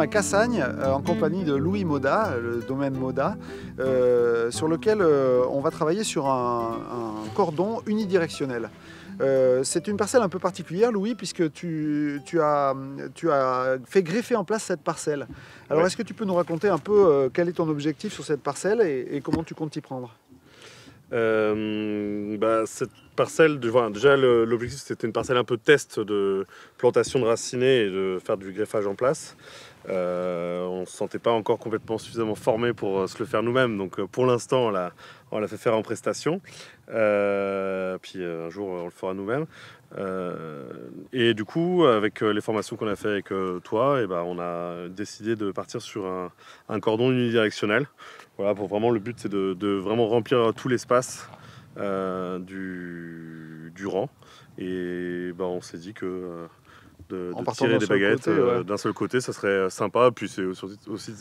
à Cassagne euh, en compagnie de Louis Moda, euh, le domaine Moda, euh, sur lequel on va travailler sur un, cordon unidirectionnel. c'est une parcelle un peu particulière, Louis, puisque tu, as, fait greffer en place cette parcelle. Alors, est-ce que tu peux nous raconter un peu quel est ton objectif sur cette parcelle et, comment tu comptes t'y prendre bah, cette parcelle, déjà l'objectif c'était une parcelle un peu test de plantation de racinés et de faire du greffage en place. Euh, on ne se sentait pas encore complètement suffisamment formé pour euh, se le faire nous-mêmes. Donc euh, pour l'instant, on l'a, on l'a fait faire en prestation. puis un jour, on le fera nous-mêmes. et du coup, avec les formations qu'on a fait avec toi, et eh ben, on a décidé de partir sur un, cordon unidirectionnel. Voilà, pour vraiment le but, c'est de, vraiment remplir tout l'espace du, du rang. Et ben, on s'est dit que de, de tirer des baguettes euh, d'un seul côté, ça serait euh, sympa. Puis c'est aussi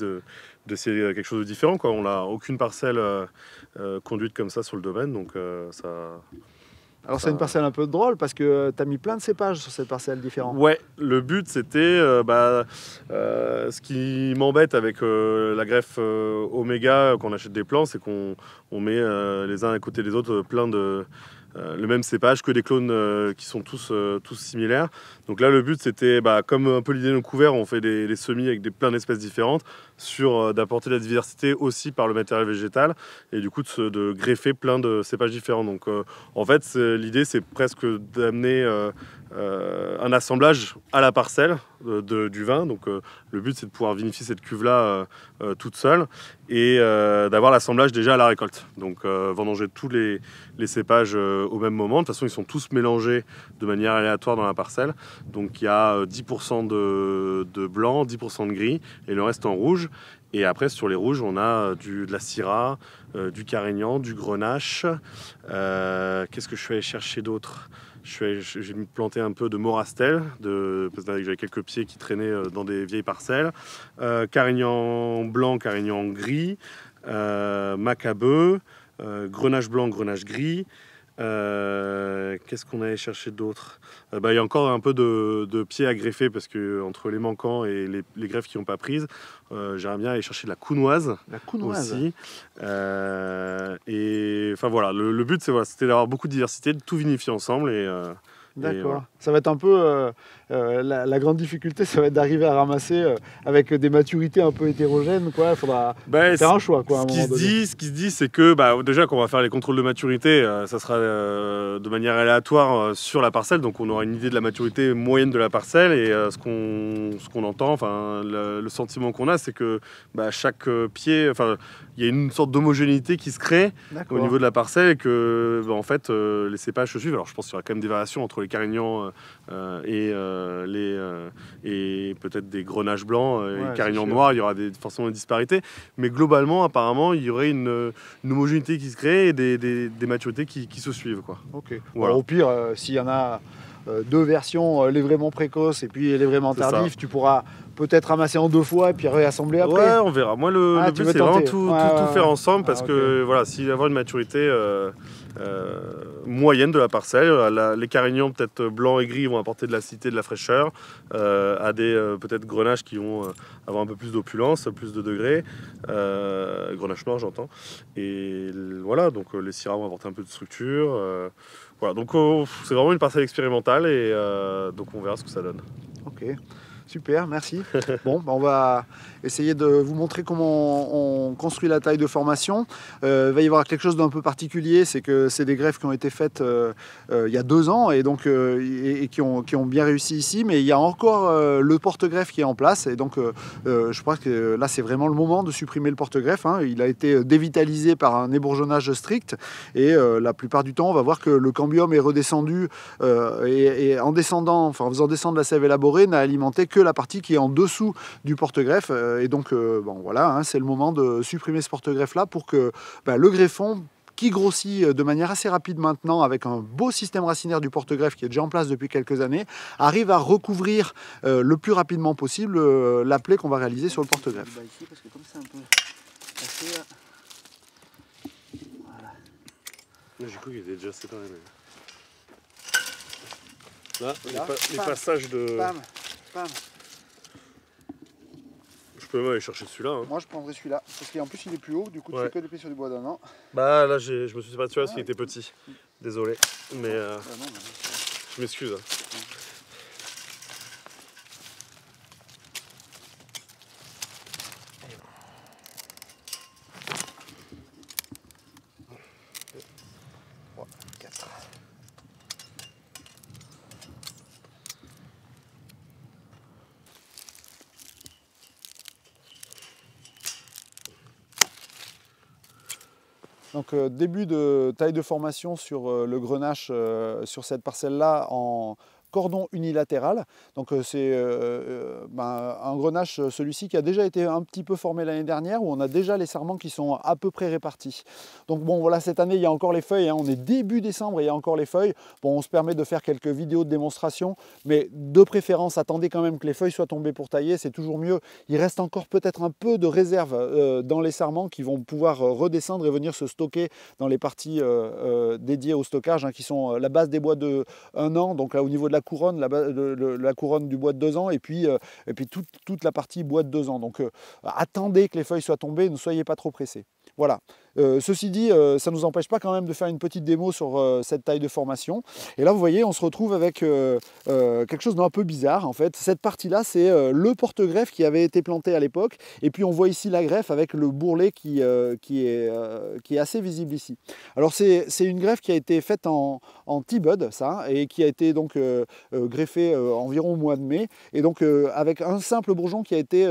d'essayer euh, quelque chose de différent. Quoi. On n'a aucune parcelle conduite comme ça sur le domaine, donc ça. Alors c'est une parcelle un peu drôle parce que tu as mis plein de cépages sur cette parcelle différente. Ouais, le but c'était bah, ce qui m'embête avec la greffe oméga qu'on achète des plants, c'est qu'on met les uns à côté des autres plein de euh, le même cépage que des clones euh, qui sont tous, euh, tous similaires. Donc là, le but, c'était, bah, comme un peu l'idée de couvert, on fait des, semis avec des, plein d'espèces différentes, sur d'apporter la diversité aussi par le matériel végétal, et du coup de, de greffer plein de cépages différents. Donc en fait, l'idée, c'est presque d'amener un assemblage à la parcelle, euh, du vin. Donc euh, le but c'est de pouvoir vinifier cette cuve-là euh, toute seule et d'avoir l'assemblage déjà à la récolte. Donc vendanger tous les, cépages au même moment. De toute façon ils sont tous mélangés de manière aléatoire dans la parcelle. Donc il y a 10% de, blanc, 10% de gris et le reste en rouge. Et après sur les rouges on a du, de la syrah. Euh, du Carignan, du Grenache. Euh, qu'est-ce que je suis allé chercher d'autre J'ai planté un peu de Morastel, parce que j'avais quelques pieds qui traînaient euh, dans des vieilles parcelles. Carignan blanc, Carignan gris, Macabeu, Grenache blanc, Grenache gris. Euh, qu'est-ce qu'on allait chercher d'autre euh, bah, Il y a encore un peu de, pieds à greffer parce que entre les manquants et les, greffes qui n'ont pas prise, euh, j'aimerais bien aller chercher de la counoise. La aussi. et enfin voilà, le, but c'est c'était d'avoir beaucoup de diversité, de tout vinifier ensemble et. D'accord ça va être un peu euh, euh, la, grande difficulté, ça va être d'arriver à ramasser euh, avec des maturités un peu hétérogènes. Quoi. Il faudra ben, faire un choix. Quoi, ce, qui se dit, ce qui dit, c'est que bah, déjà qu'on va faire les contrôles de maturité, ça sera de manière aléatoire sur la parcelle, donc on aura une idée de la maturité moyenne de la parcelle et ce qu'on entend, enfin le, sentiment qu'on a, c'est que bah, chaque pied, enfin il y a une sorte d'homogénéité qui se crée au niveau de la parcelle et que bah, en fait les cépages se suivent. Alors je pense qu'il y aura quand même des variations entre les carignans euh, et, euh, les, euh, et peut-être des grenages blancs et carignans noirs, il y aura des, forcément des disparité. Mais globalement, apparemment, il y aurait une, homogénéité qui se crée et des, des, maturités qui, qui, se suivent. Quoi. ok Alors, au pire, s'il y en a deux versions, les vraiment précoces et puis les vraiment tardives, tu pourras peut-être ramasser en deux fois et puis réassembler après. Ouais, on verra. Moi, le, ah, but, c'est vraiment tout, tout, faire ensemble parce ah, que voilà, s'il y a une maturité. Euh, moyenne de la parcelle. Euh, les carignons peut-être euh, blancs et gris vont apporter de la cité, de la fraîcheur à des peut-être grenages qui vont avoir un peu plus d'opulence, plus de degrés. grenache noir j'entends. Et voilà, donc les syrahs vont apporter un peu de structure. voilà, donc oh, c'est vraiment une parcelle expérimentale et donc on verra ce que ça donne. Ok. Super, merci. Bon, bah, on va essayer de vous montrer comment on construit la taille de formation. il euh, va y avoir quelque chose d'un peu particulier, c'est que c'est des greffes qui ont été faites euh, euh, il y a deux ans et donc et, qui, ont, bien réussi ici, mais il y a encore le porte-greffe qui est en place et donc je crois que là c'est vraiment le moment de supprimer le porte-greffe. Hein. Il a été dévitalisé par un ébourgeonnage strict et la plupart du temps on va voir que le cambium est redescendu et, en descendant, enfin en faisant descendre la sève élaborée n'a alimenté que la partie qui est en dessous du porte-greffe. Euh, et donc, euh, bon, voilà, hein, c'est le moment de supprimer ce porte-greffe-là pour que ben, le greffon qui grossit euh, de manière assez rapide maintenant avec un beau système racinaire du porte-greffe qui est déjà en place depuis quelques années, arrive à recouvrir le plus rapidement possible la plaie qu'on va réaliser sur le porte-greffe. Je peux même aller chercher celui-là. Hein. Moi, je prendrais celui-là. Parce qu'en plus, il est plus haut. Du coup, tu peux fais que sur du bois d'un an. Bah là, je me suis pas de parce ah qu'il était petit. Désolé. Mais. Euh, ah, bah bah je m'excuse. Hein. Donc euh, début de taille de formation sur euh, le grenache euh, sur cette parcelle-là en cordon unilatéral. Donc euh, c'est euh, euh, ben, un grenache celui-ci, qui a déjà été un petit peu formé l'année dernière, où on a déjà les serments qui sont à peu près répartis. Donc bon, voilà, cette année, il y a encore les feuilles. Hein. On est début décembre et il y a encore les feuilles. Bon, on se permet de faire quelques vidéos de démonstration, mais de préférence, attendez quand même que les feuilles soient tombées pour tailler, c'est toujours mieux. Il reste encore peut-être un peu de réserve dans les serments qui vont pouvoir redescendre et venir se stocker dans les parties dédiées au stockage, hein, qui sont la base des bois de un an. Donc là, au niveau de la couronne, la, la couronne du bois de deux ans et puis, euh, et puis toute, la partie bois de deux ans. Donc euh, attendez que les feuilles soient tombées, ne soyez pas trop pressés. Voilà, euh, ceci dit, euh, ça ne nous empêche pas quand même de faire une petite démo sur euh, cette taille de formation. Et là, vous voyez, on se retrouve avec quelque chose d'un peu bizarre en fait. Cette partie-là, c'est le porte-greffe qui avait été planté à l'époque. Et puis on voit ici la greffe avec le bourrelet qui, est, assez visible ici. Alors c'est une greffe qui a été faite en, en T-Bud, ça, et qui a été donc greffée environ au mois de mai. Et donc avec un simple bourgeon qui a été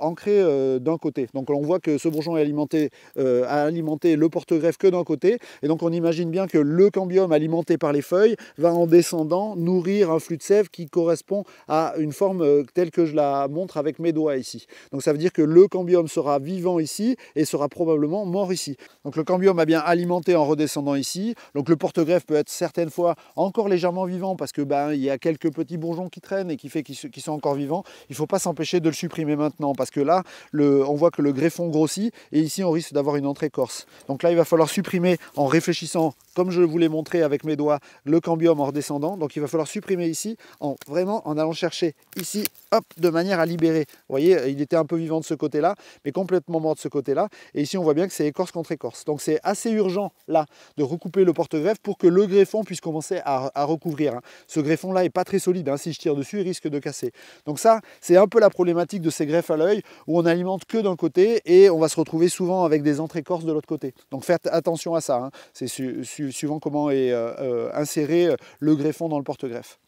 ancré d'un côté. Donc on voit que ce bourgeon est alimenté à alimenter le porte-greffe que d'un côté. Et donc on imagine bien que le cambium alimenté par les feuilles va en descendant nourrir un flux de sève qui correspond à une forme euh, telle que je la montre avec mes doigts ici. Donc ça veut dire que le cambium sera vivant ici et sera probablement mort ici. Donc le cambium a bien alimenté en redescendant ici. Donc le porte-greffe peut être certaines fois encore légèrement vivant parce que ben, il y a quelques petits bourgeons qui traînent et qui fait qu'ils sont encore vivants. Il faut pas s'empêcher de le supprimer maintenant parce que là, le, on voit que le greffon grossit et ici on risque d'avoir une entrée Corse. Donc là, il va falloir supprimer en réfléchissant, comme je vous l'ai montré avec mes doigts, le cambium en redescendant. Donc il va falloir supprimer ici, en vraiment en allant chercher ici, hop, de manière à libérer. Vous voyez, euh, il était un peu vivant de ce côté-là, mais complètement mort de ce côté-là. Et ici, on voit bien que c'est écorce contre écorce. Donc c'est assez urgent, là, de recouper le porte-greffe pour que le greffon puisse commencer à, recouvrir. Hein. Ce greffon-là est pas très solide. Hein, si je tire dessus, il risque de casser. Donc ça, c'est un peu la problématique de ces greffes à l'œil, où on alimente que d'un côté et on va se retrouver souvent avec des entrées corse de l'autre côté. Donc faites attention à ça. Hein. C'est suivant comment est euh, euh, inséré euh, le greffon dans le porte-greffe.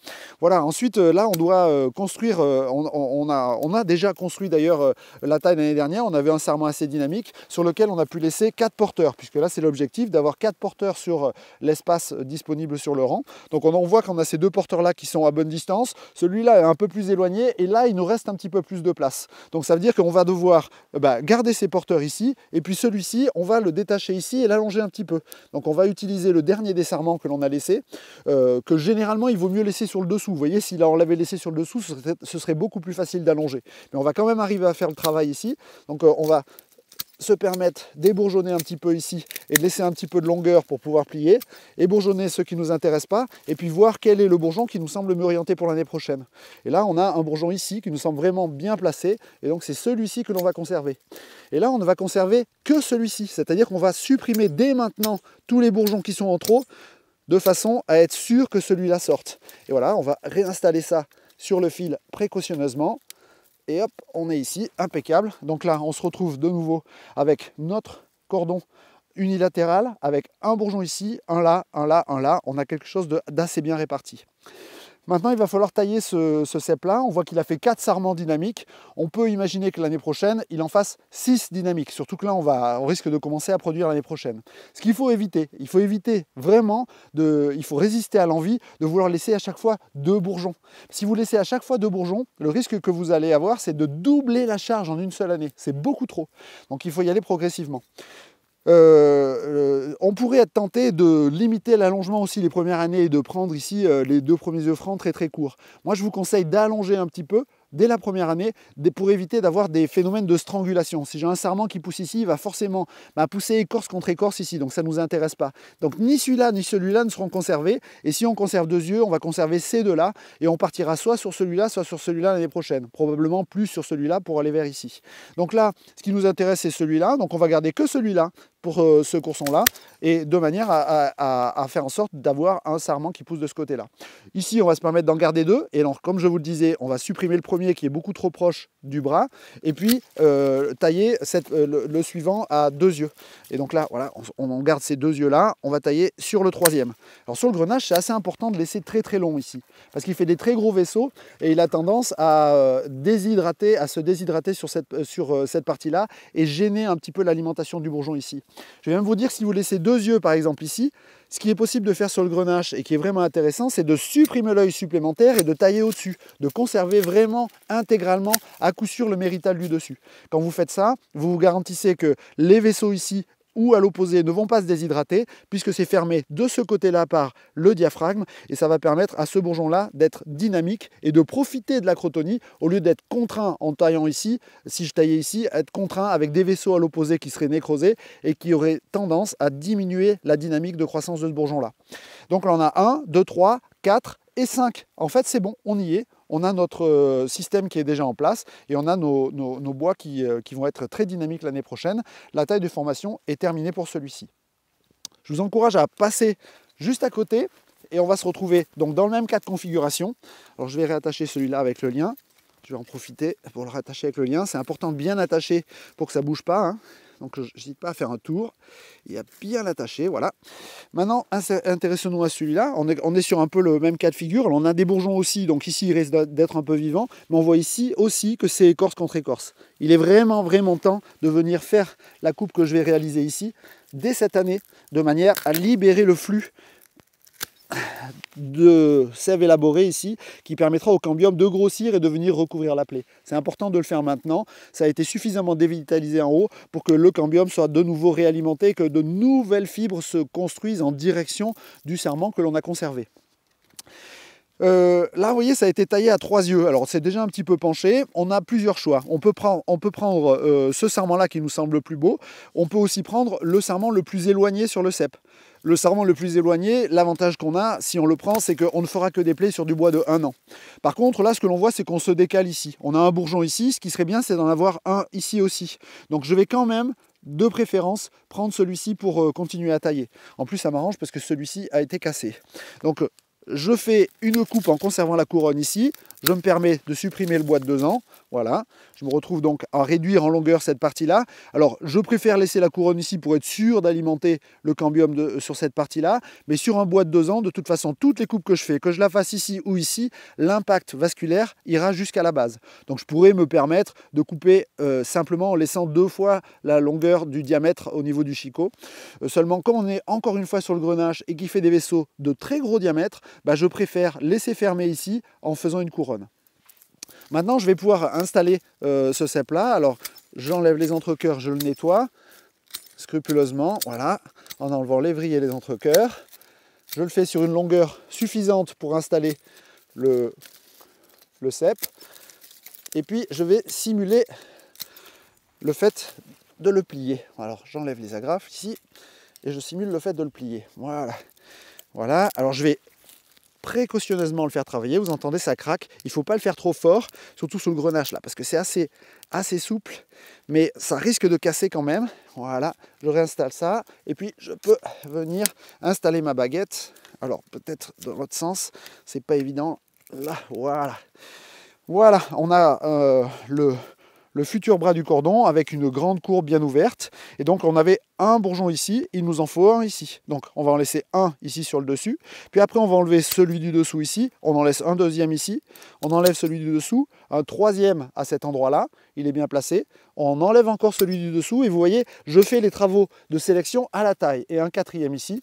Voilà, ensuite là on doit construire, on, a, déjà construit d'ailleurs la taille l'année dernière, on avait un serment assez dynamique sur lequel on a pu laisser quatre porteurs, puisque là c'est l'objectif d'avoir quatre porteurs sur l'espace disponible sur le rang. Donc on, voit qu'on a ces deux porteurs là qui sont à bonne distance, celui-là est un peu plus éloigné et là il nous reste un petit peu plus de place. Donc ça veut dire qu'on va devoir bah, garder ces porteurs ici et puis celui-ci on va le détacher ici et l'allonger un petit peu. Donc on va utiliser le dernier desserrement que l'on a laissé, euh, que généralement il vaut mieux laisser sur le dessous. Vous voyez, si là on l'avait laissé sur le dessous, ce serait, beaucoup plus facile d'allonger. Mais on va quand même arriver à faire le travail ici. Donc euh, on va se permettre d'ébourgeonner un petit peu ici et de laisser un petit peu de longueur pour pouvoir plier, ébourgeonner ceux qui ne nous intéressent pas, et puis voir quel est le bourgeon qui nous semble mieux orienté pour l'année prochaine. Et là, on a un bourgeon ici qui nous semble vraiment bien placé, et donc c'est celui-ci que l'on va conserver. Et là, on ne va conserver que celui-ci, c'est-à-dire qu'on va supprimer dès maintenant tous les bourgeons qui sont en trop, de façon à être sûr que celui-là sorte. Et voilà, on va réinstaller ça sur le fil précautionneusement, et hop, on est ici, impeccable. Donc là, on se retrouve de nouveau avec notre cordon unilatéral, avec un bourgeon ici, un là, un là, un là. On a quelque chose d'assez bien réparti. Maintenant, il va falloir tailler ce, ce là On voit qu'il a fait 4 sarments dynamiques. On peut imaginer que l'année prochaine, il en fasse 6 dynamiques. Surtout que là, on, va, on risque de commencer à produire l'année prochaine. Ce qu'il faut éviter, il faut éviter vraiment, de, il faut résister à l'envie de vouloir laisser à chaque fois deux bourgeons. Si vous laissez à chaque fois deux bourgeons, le risque que vous allez avoir, c'est de doubler la charge en une seule année. C'est beaucoup trop. Donc, il faut y aller progressivement. Euh, on pourrait être tenté de limiter l'allongement aussi les premières années et de prendre ici euh, les deux premiers œufs francs très très courts. Moi je vous conseille d'allonger un petit peu dès la première année pour éviter d'avoir des phénomènes de strangulation. Si j'ai un sarment qui pousse ici, il va forcément bah, pousser écorce contre écorce ici, donc ça ne nous intéresse pas. Donc ni celui-là ni celui-là ne seront conservés, et si on conserve deux yeux, on va conserver ces deux-là, et on partira soit sur celui-là, soit sur celui-là l'année prochaine, probablement plus sur celui-là pour aller vers ici. Donc là, ce qui nous intéresse, c'est celui-là, donc on va garder que celui-là, pour euh, ce courson-là, et de manière à, faire en sorte d'avoir un sarment qui pousse de ce côté-là. Ici, on va se permettre d'en garder deux, et alors, comme je vous le disais, on va supprimer le premier qui est beaucoup trop proche du bras, et puis euh, tailler euh, le, suivant à deux yeux. Et donc là, voilà, on, en garde ces deux yeux-là, on va tailler sur le troisième. Alors sur le grenage, c'est assez important de laisser très très long ici, parce qu'il fait des très gros vaisseaux, et il a tendance à déshydrater, à se déshydrater sur cette, sur cette partie-là, et gêner un petit peu l'alimentation du bourgeon ici. Je vais même vous dire, si vous laissez deux yeux par exemple ici, ce qui est possible de faire sur le grenache et qui est vraiment intéressant, c'est de supprimer l'œil supplémentaire et de tailler au-dessus, de conserver vraiment intégralement à coup sûr le mérital du dessus. Quand vous faites ça, vous vous garantissez que les vaisseaux ici ou à l'opposé ne vont pas se déshydrater puisque c'est fermé de ce côté-là par le diaphragme et ça va permettre à ce bourgeon-là d'être dynamique et de profiter de la crotonie au lieu d'être contraint en taillant ici, si je taillais ici, être contraint avec des vaisseaux à l'opposé qui seraient nécrosés et qui auraient tendance à diminuer la dynamique de croissance de ce bourgeon-là. Donc là on a 1, 2, 3, 4 et 5. En fait, c'est bon, on y est. On a notre euh, système qui est déjà en place et on a nos, bois euh, qui, vont être très dynamiques l'année prochaine. La taille de formation est terminée pour celui-ci. Je vous encourage à passer juste à côté et on va se retrouver donc dans le même cas de configuration. Alors je vais réattacher celui-là avec le lien. Je vais en profiter pour le rattacher avec le lien. C'est important de bien attacher pour que ça bouge pas. Hein. Donc je n'hésite pas à faire un tour il y a bien l'attaché, Voilà. Maintenant, intéressons-nous à celui-là. On est, sur un peu le même cas de figure. on a des bourgeons aussi, donc ici il risque d'être un peu vivant. Mais on voit ici aussi que c'est écorce contre écorce. Il est vraiment, vraiment temps de venir faire la coupe que je vais réaliser ici dès cette année, de manière à libérer le flux de sève élaborée ici qui permettra au cambium de grossir et de venir recouvrir la plaie. C'est important de le faire maintenant. Ça a été suffisamment dévitalisé en haut pour que le cambium soit de nouveau réalimenté et que de nouvelles fibres se construisent en direction du serment que l'on a conservé. Euh, là, vous voyez, ça a été taillé à trois yeux. Alors, c'est déjà un petit peu penché. On a plusieurs choix. On peut prendre, euh, ce serment-là qui nous semble le plus beau. On peut aussi prendre le serment le plus éloigné sur le cep. Le sarment le plus éloigné, l'avantage qu'on a, si on le prend, c'est qu'on ne fera que des plaies sur du bois de 1 an. Par contre, là, ce que l'on voit, c'est qu'on se décale ici. On a un bourgeon ici, ce qui serait bien, c'est d'en avoir un ici aussi. Donc je vais quand même de préférence prendre celui-ci pour euh, continuer à tailler. En plus ça m'arrange parce que celui-ci a été cassé. Donc je fais une coupe en conservant la couronne ici, je me permets de supprimer le bois de 2 ans. Voilà, je me retrouve donc à réduire en longueur cette partie-là. Alors, je préfère laisser la couronne ici pour être sûr d'alimenter le cambium de, euh, sur cette partie-là. Mais sur un bois de 2 ans, de toute façon, toutes les coupes que je fais, que je la fasse ici ou ici, l'impact vasculaire ira jusqu'à la base. Donc, je pourrais me permettre de couper euh, simplement en laissant deux fois la longueur du diamètre au niveau du chicot. Euh, seulement, comme on est encore une fois sur le grenache et qui fait des vaisseaux de très gros diamètre, bah, je préfère laisser fermer ici en faisant une couronne. Maintenant, je vais pouvoir installer euh, ce cep-là. Alors, j'enlève les entrecoeurs, je le nettoie scrupuleusement, voilà, en enlevant les vrilles et les entrecoeurs. Je le fais sur une longueur suffisante pour installer le, le cep. Et puis, je vais simuler le fait de le plier. Alors, j'enlève les agrafes ici et je simule le fait de le plier. Voilà. Voilà. Alors, je vais précautionneusement le faire travailler. Vous entendez, ça craque. Il ne faut pas le faire trop fort, surtout sous le grenache là, parce que c'est assez, assez souple, mais ça risque de casser quand même. Voilà, je réinstalle ça. Et puis, je peux venir installer ma baguette. Alors, peut-être dans l'autre sens, c'est pas évident. Là, voilà. Voilà, on a euh, le, le futur bras du cordon avec une grande courbe bien ouverte. Et donc on avait un bourgeon ici, il nous en faut un ici. Donc on va en laisser un ici sur le dessus, puis après on va enlever celui du dessous ici, on en laisse un deuxième ici, on enlève celui du dessous, un troisième à cet endroit-là, il est bien placé, on enlève encore celui du dessous, et vous voyez, je fais les travaux de sélection à la taille, et un quatrième ici,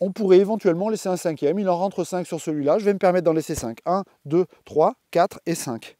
on pourrait éventuellement laisser un cinquième. Il en rentre cinq sur celui-là. Je vais me permettre d'en laisser cinq, un, deux, trois, quatre et cinq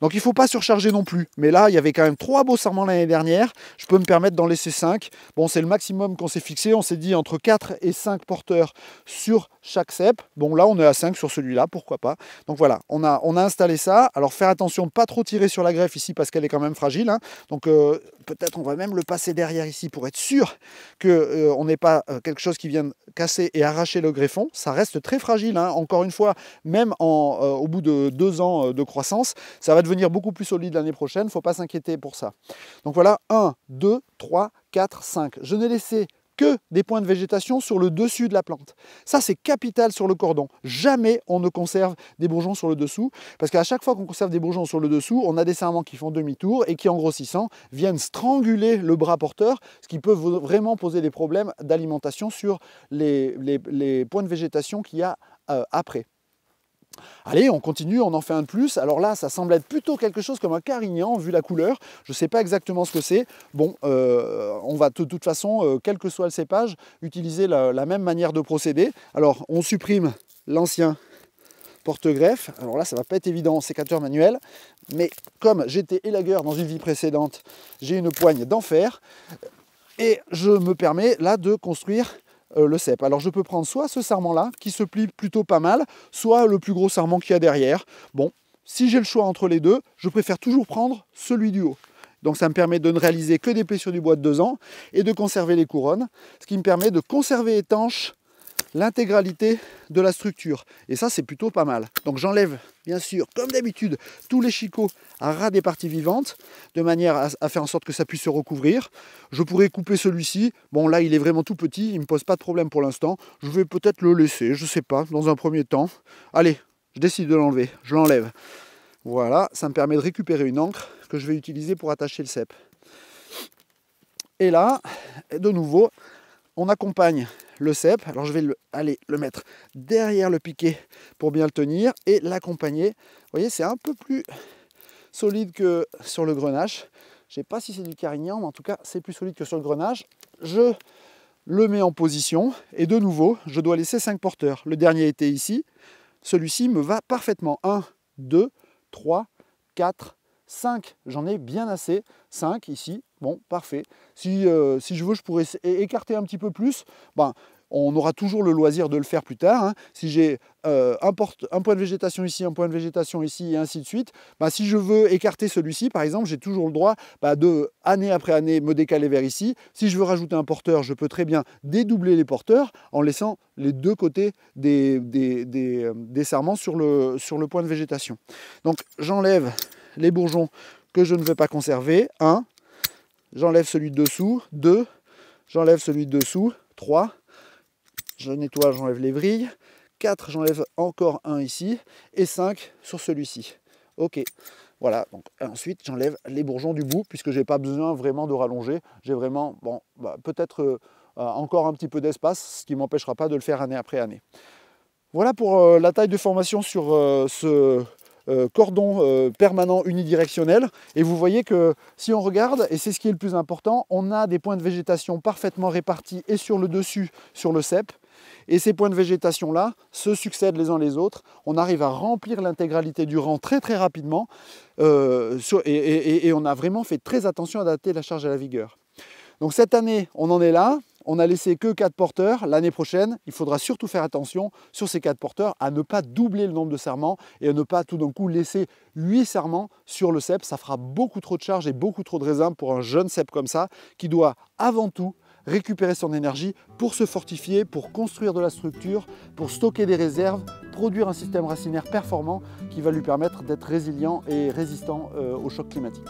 donc il ne faut pas surcharger non plus. Mais là, il y avait quand même trois beaux serments l'année dernière. Je peux me permettre d'en laisser 5. Bon, c'est le maximum qu'on s'est fixé. On s'est dit entre 4 et 5 porteurs sur chaque cep. Bon, là, on est à 5 sur celui-là, pourquoi pas. Donc voilà, on a, on a installé ça. Alors faire attention, pas trop tirer sur la greffe ici parce qu'elle est quand même fragile. Hein. Donc euh, peut-être on va même le passer derrière ici pour être sûr qu'on euh, on n'ait pas euh, quelque chose qui vienne casser et arracher le greffon. Ça reste très fragile, hein. encore une fois, même en, au bout de deux ans de croissance, ça va devenir beaucoup plus solide l'année prochaine, ne faut pas s'inquiéter pour ça. Donc voilà, 1, 2, 3, 4, 5. Je n'ai laissé que des points de végétation sur le dessus de la plante. Ça, c'est capital sur le cordon. Jamais on ne conserve des bourgeons sur le dessous, parce qu'à chaque fois qu'on conserve des bourgeons sur le dessous, on a des serments qui font demi-tour et qui, en grossissant, viennent stranguler le bras porteur, ce qui peut vraiment poser des problèmes d'alimentation sur les, points de végétation qu'il y a euh, après. Allez, on continue, on en fait un de plus. Alors là, ça semble être plutôt quelque chose comme un carignan, vu la couleur. Je ne sais pas exactement ce que c'est. Bon, euh, on va de toute façon, euh, quel que soit le cépage, utiliser la, même manière de procéder. Alors, on supprime l'ancien porte-greffe. Alors là, ça va pas être évident en sécateur manuel, mais comme j'étais élagueur dans une vie précédente, j'ai une poigne d'enfer et je me permets là de construire euh, le cep. Alors je peux prendre soit ce sarment-là, qui se plie plutôt pas mal, soit le plus gros sarment qu'il y a derrière. Bon, si j'ai le choix entre les deux, je préfère toujours prendre celui du haut. Donc ça me permet de ne réaliser que des plaies du bois de 2 ans et de conserver les couronnes, ce qui me permet de conserver étanche l'intégralité de la structure. Et ça, c'est plutôt pas mal. Donc j'enlève, bien sûr, comme d'habitude, tous les chicots à ras des parties vivantes, de manière à, faire en sorte que ça puisse se recouvrir. Je pourrais couper celui-ci. Bon, là, il est vraiment tout petit, il ne me pose pas de problème pour l'instant. Je vais peut-être le laisser, je ne sais pas, dans un premier temps. Allez, je décide de l'enlever, je l'enlève. Voilà, ça me permet de récupérer une encre que je vais utiliser pour attacher le cep. Et là, de nouveau, on accompagne le cep. Alors je vais aller le mettre derrière le piquet pour bien le tenir et l'accompagner. Vous voyez, c'est un peu plus solide que sur le grenache. Je ne sais pas si c'est du carignan, mais en tout cas, c'est plus solide que sur le grenache. Je le mets en position et de nouveau, je dois laisser cinq porteurs. Le dernier était ici. Celui-ci me va parfaitement. 1, 2, 3, 4, 5, j'en ai bien assez. 5 ici, bon, parfait. Si, euh, si je veux, je pourrais écarter un petit peu plus. Ben, on aura toujours le loisir de le faire plus tard. Hein. Si j'ai euh, un, point de végétation ici, un point de végétation ici, et ainsi de suite, ben, si je veux écarter celui-ci, par exemple, j'ai toujours le droit d'année ben, de, année après année, me décaler vers ici. Si je veux rajouter un porteur, je peux très bien dédoubler les porteurs en laissant les deux côtés des, des, euh, serments sur le, sur le point de végétation. Donc j'enlève les bourgeons que je ne veux pas conserver. 1. J'enlève celui de dessous. 2. J'enlève celui de dessous. 3. Je nettoie, j'enlève les vrilles. 4, j'enlève encore un ici. Et 5 sur celui-ci. Ok. Voilà, donc ensuite j'enlève les bourgeons du bout puisque je n'ai pas besoin vraiment de rallonger. J'ai vraiment, bon, bah, peut-être euh, euh, encore un petit peu d'espace, ce qui m'empêchera pas de le faire année après année. Voilà pour euh, la taille de formation sur ce euh, cordon euh, permanent unidirectionnel. Et vous voyez que si on regarde, et c'est ce qui est le plus important, on a des points de végétation parfaitement répartis et sur le dessus, sur le cep. Et ces points de végétation là se succèdent les uns les autres. On arrive à remplir l'intégralité du rang très très rapidement. Euh, et on a vraiment fait très attention à adapter la charge à la vigueur. Donc cette année, on en est là. On a laissé que 4 porteurs. L'année prochaine, il faudra surtout faire attention sur ces 4 porteurs à ne pas doubler le nombre de serments et à ne pas tout d'un coup laisser 8 serments sur le cep. Ça fera beaucoup trop de charges et beaucoup trop de raisins pour un jeune cep comme ça qui doit avant tout récupérer son énergie pour se fortifier, pour construire de la structure, pour stocker des réserves, produire un système racinaire performant qui va lui permettre d'être résilient et résistant euh, au choc climatique.